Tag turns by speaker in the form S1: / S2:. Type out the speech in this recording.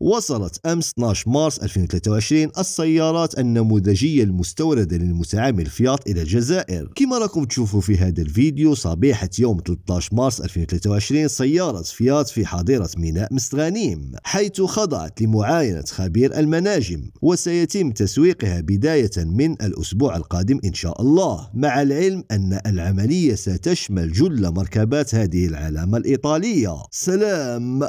S1: وصلت أمس 12 مارس 2023 السيارات النموذجية المستوردة للمتعامل فيات إلى الجزائر كما راكم تشوفوا في هذا الفيديو صبيحة يوم 13 مارس 2023 سيارة فيات في حاضرة ميناء مستغانيم حيث خضعت لمعاينة خبير المناجم وسيتم تسويقها بداية من الأسبوع القادم إن شاء الله مع العلم أن العملية ستشمل جل مركبات هذه العلامة الإيطالية سلام